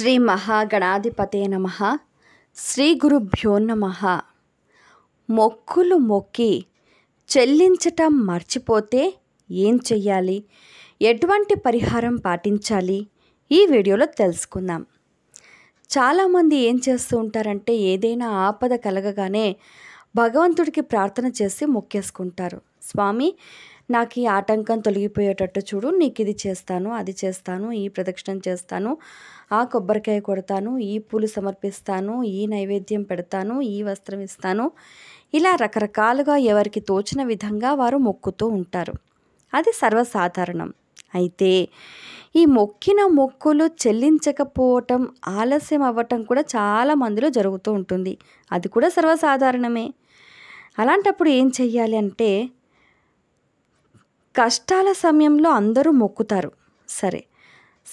శ్రీ మహాగణాధిపతే నమ శ్రీ గురుభ్యో నమ మొక్కులు మొక్కి చెల్లించటం మర్చిపోతే ఏం చెయ్యాలి ఎటువంటి పరిహారం పాటించాలి ఈ వీడియోలో తెలుసుకుందాం చాలామంది ఏం చేస్తూ ఉంటారంటే ఏదైనా ఆపద కలగగానే భగవంతుడికి ప్రార్థన చేసి మొక్కేసుకుంటారు స్వామి నాకు ఈ ఆటంకం తొలగిపోయేటట్టు చూడు నీకు ఇది చేస్తాను అది చేస్తాను ఈ ప్రదక్షిణం చేస్తాను ఆ కొబ్బరికాయ కొడతాను ఈ పూలు సమర్పిస్తాను ఈ నైవేద్యం పెడతాను ఈ వస్త్రం ఇస్తాను ఇలా రకరకాలుగా ఎవరికి తోచిన విధంగా వారు మొక్కుతూ ఉంటారు అది సర్వసాధారణం అయితే ఈ మొక్కిన మొక్కులు చెల్లించకపోవటం ఆలస్యం అవ్వటం కూడా చాలా మందిలో జరుగుతూ ఉంటుంది అది కూడా సర్వసాధారణమే అలాంటప్పుడు ఏం చెయ్యాలి అంటే కష్టాల సమయంలో అందరూ మొక్కుతారు సరే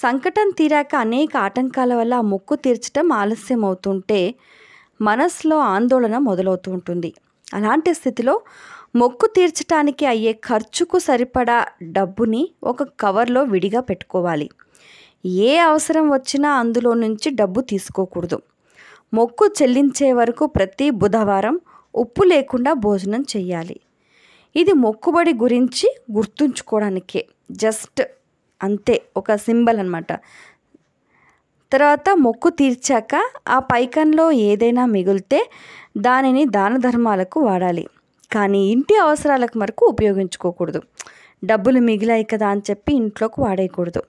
సంకటం తీరాక అనేక ఆటంకాల వల్ల మొక్కు తీర్చడం ఆలస్యం అవుతుంటే మనసులో ఆందోళన మొదలవుతూ ఉంటుంది అలాంటి స్థితిలో మొక్కు తీర్చడానికి అయ్యే ఖర్చుకు సరిపడా డబ్బుని ఒక కవర్లో విడిగా పెట్టుకోవాలి ఏ అవసరం వచ్చినా అందులో నుంచి డబ్బు తీసుకోకూడదు మొక్కు చెల్లించే వరకు ప్రతి బుధవారం ఉప్పు లేకుండా భోజనం చేయాలి ఇది మొక్కుబడి గురించి గుర్తుంచుకోవడానికే జస్ట్ అంతే ఒక సింబల్ అనమాట తర్వాత మొక్కు తీర్చాక ఆ పైకంలో ఏదైనా మిగిలితే దానిని దాన ధర్మాలకు వాడాలి కానీ ఇంటి అవసరాలకు మరకు ఉపయోగించుకోకూడదు డబ్బులు మిగిలాయి కదా అని చెప్పి ఇంట్లోకి వాడేయకూడదు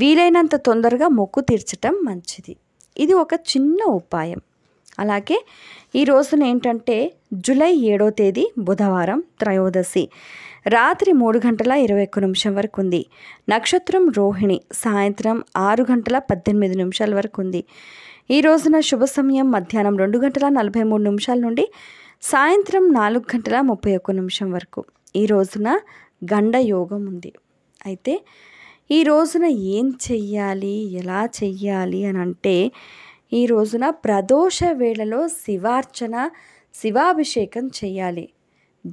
వీలైనంత తొందరగా మొక్కు తీర్చటం మంచిది ఇది ఒక చిన్న ఉపాయం అలాగే ఈ రోజున ఏంటంటే జూలై ఏడో తేదీ బుధవారం త్రయోదశి రాత్రి మూడు గంటల ఇరవై ఒక్క నిమిషం వరకు ఉంది నక్షత్రం రోహిణి సాయంత్రం ఆరు గంటల పద్దెనిమిది నిమిషాల వరకు ఉంది ఈ రోజున శుభ సమయం మధ్యాహ్నం రెండు గంటల నలభై మూడు నిమిషాల నుండి సాయంత్రం నాలుగు గంటల ముప్పై ఒక్క నిమిషం వరకు ఈ రోజున గండ యోగం ఉంది అయితే ఈ రోజున ఏం చెయ్యాలి ఎలా చెయ్యాలి అని అంటే ఈ రోజున ప్రదోష వేళలో శివార్చన శివాభిషేకం చేయాలి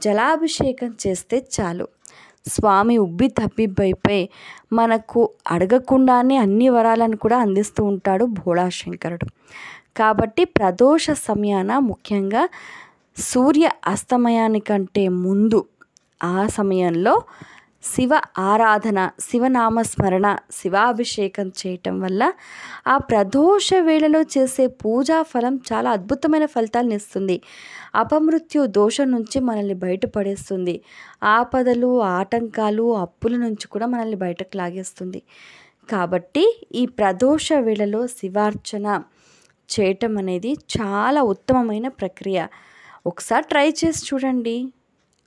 జలాభిషేకం చేస్తే చాలు స్వామి ఉబ్బి తప్పిబ్బైపై మనకు అడగకుండానే అన్ని వరాలను కూడా అందిస్తూ ఉంటాడు భోళాశంకరుడు కాబట్టి ప్రదోష సమయాన ముఖ్యంగా సూర్య అస్తమయానికంటే ముందు ఆ సమయంలో శివ ఆరాధన శివనామస్మరణ శివాభిషేకం చేయటం వల్ల ఆ ప్రదోష వేళలో చేసే పూజా ఫలం చాలా అద్భుతమైన ఫలితాలను ఇస్తుంది అపమృత్యు దోషం నుంచి మనల్ని బయటపడేస్తుంది ఆపదలు ఆటంకాలు అప్పుల నుంచి కూడా మనల్ని బయటకు లాగేస్తుంది కాబట్టి ఈ ప్రదోష వేళలో శివార్చన చేయటం అనేది చాలా ఉత్తమమైన ప్రక్రియ ఒకసారి ట్రై చేసి చూడండి